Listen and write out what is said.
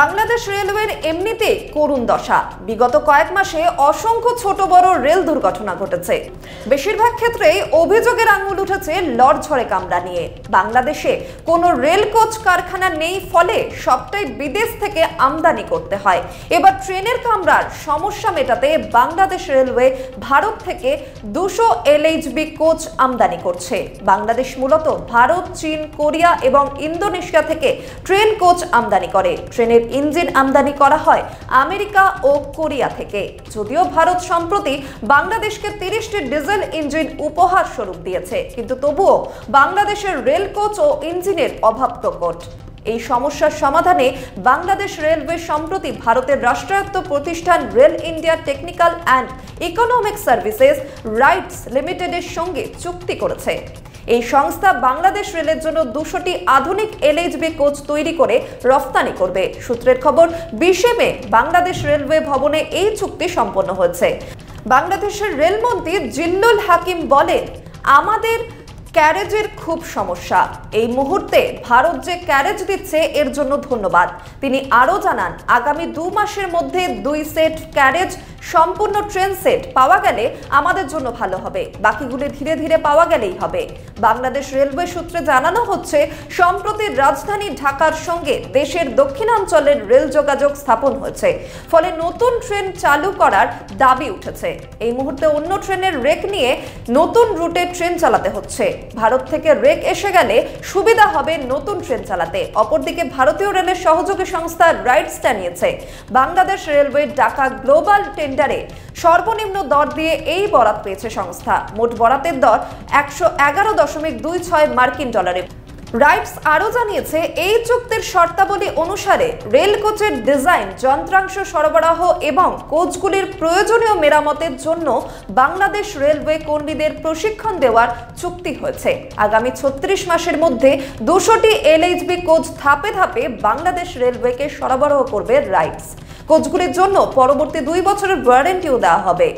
বাংলাদেশ রেলওয়ের এমনিতে করুণ দশা বিগত কয়েক মাসে অসংখ্য ছোট বড় রেল দুর্ঘটনা ঘটেছে বেশিরভাগ ক্ষেত্রেই অভিযোগের আঙুল উঠেছে লড়ঝড়ে কামড়া নিয়ে বাংলাদেশে কোনো রেল কোচ কারখানা নেই ফলে সবটাই বিদেশ থেকে আমদানি করতে হয় এবার ট্রেনের কামড়ার সমস্যা মেটাতে বাংলাদেশ রেলওয়ে ভারত থেকে দুশো এলএইচবি কোচ আমদানি করছে বাংলাদেশ মূলত ভারত চীন কোরিয়া এবং ইন্দোনেশিয়া থেকে ট্রেন কোচ আমদানি করে ট্রেনে ট্রেনের ইঞ্জিন আমদানি করা হয় আমেরিকা ও কোরিয়া থেকে যদিও ভারত সম্প্রতি বাংলাদেশকে তিরিশটি ডিজেল ইঞ্জিন উপহার স্বরূপ দিয়েছে কিন্তু তবুও বাংলাদেশের রেল কোচ ও ইঞ্জিনের অভাব প্রকট এই সমস্যার সমাধানে বাংলাদেশ রেলওয়ে সম্প্রতি ভারতের রাষ্ট্রায়ত্ত প্রতিষ্ঠান rail India technical and economic services RITES লিমিটেডের সঙ্গে চুক্তি করেছে এই সংস্থা বাংলাদেশ রেলের জন্য দুশোটি আধুনিক এলএইচবি কোচ তৈরি করে রফতানি করবে সূত্রের খবর বিশে মে বাংলাদেশ রেলওয়ে ভবনে এই চুক্তি সম্পন্ন হয়েছে বাংলাদেশের রেলমন্ত্রী জিল্লুল হাকিম বলেন আমাদের ক্যারেজের খুব সমস্যা এই মুহূর্তে ভারত যে ক্যারেজ দিচ্ছে এর জন্য ধন্যবাদ তিনি আরও জানান আগামী দু মাসের মধ্যে দুই সেট ক্যারেজ সম্পূর্ণ ট্রেন সেট পাওয়া গেলে আমাদের জন্য ভালো হবে বাকিগুলি ধীরে ধীরে পাওয়া গেলেই হবে বাংলাদেশ রেলওয়ে সূত্রে জানানো হচ্ছে সম্প্রতি রাজধানী ঢাকার সঙ্গে দেশের দক্ষিণাঞ্চলের রেল যোগাযোগ স্থাপন হয়েছে ফলে নতুন ট্রেন চালু করার দাবি উঠেছে এই মুহূর্তে অন্য ট্রেনের রেক নিয়ে নতুন রুটে ট্রেন চালাতে হচ্ছে ভারত থেকে রেক এসে গেলে সুবিধা হবে নতুন ট্রেন চালাতে অপরদিকে ভারতীয় রেলের সহযোগী সংস্থা রাইটস জানিয়েছে বাংলাদেশ রেলওয়ে ঢাকা গ্লোবাল টেন্ডারে সর্বনিম্ন দর দিয়ে এই বরাত পেয়েছে সংস্থা মোট বরাতের দর একশো দশমিক দুই ছয় মার্কিন ডলারে রাইটস আরও জানিয়েছে এই চুক্তির শর্তাবলী অনুসারে রেল কোচের ডিজাইন যন্ত্রাংশ সরবরাহ এবং কোচগুলির প্রয়োজনীয় মেরামতের জন্য বাংলাদেশ রেলওয়ে কর্মীদের প্রশিক্ষণ দেওয়ার চুক্তি হয়েছে আগামী ছত্রিশ মাসের মধ্যে দুশোটি এলএইচবি কোচ ধাপে ধাপে বাংলাদেশ রেলওয়েকে সরবরাহ করবে রাইটস কোচগুলির জন্য পরবর্তী দুই বছরের ওয়ারেন্টিও দেওয়া হবে